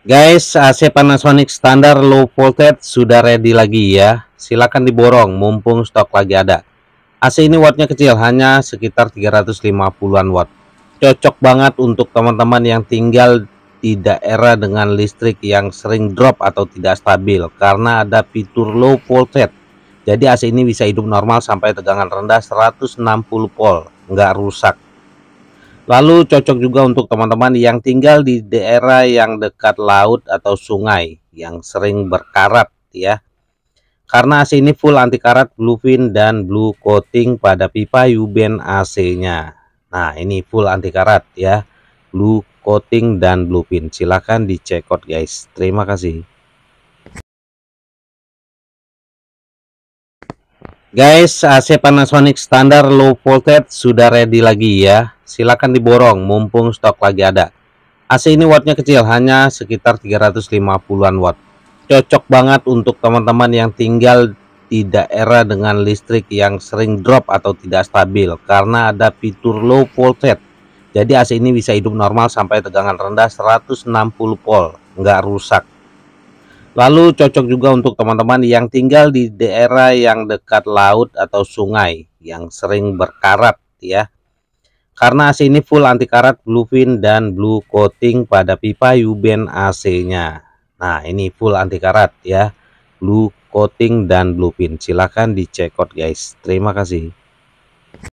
Guys, AC Panasonic standar low voltage sudah ready lagi ya. Silakan diborong mumpung stok lagi ada. AC ini wattnya kecil, hanya sekitar 350-an watt. Cocok banget untuk teman-teman yang tinggal di daerah dengan listrik yang sering drop atau tidak stabil karena ada fitur low voltage. Jadi AC ini bisa hidup normal sampai tegangan rendah 160 volt, nggak rusak. Lalu cocok juga untuk teman-teman yang tinggal di daerah yang dekat laut atau sungai yang sering berkarat ya. Karena AC ini full anti karat, bluefin dan blue coating pada pipa Yuben AC-nya. Nah, ini full anti karat ya. Blue coating dan bluefin. Silakan dicekot guys. Terima kasih. Guys, AC Panasonic standar low voltage sudah ready lagi ya. Silakan diborong mumpung stok lagi ada. AC ini wattnya kecil, hanya sekitar 350-an watt. Cocok banget untuk teman-teman yang tinggal di daerah dengan listrik yang sering drop atau tidak stabil karena ada fitur low voltage. Jadi AC ini bisa hidup normal sampai tegangan rendah 160 volt, nggak rusak. Lalu cocok juga untuk teman-teman yang tinggal di daerah yang dekat laut atau sungai yang sering berkarat ya. Karena AC ini full anti karat, bluefin dan blue coating pada pipa Yuben AC-nya. Nah, ini full anti karat ya. Blue coating dan bluefin. Silahkan dicekot guys. Terima kasih.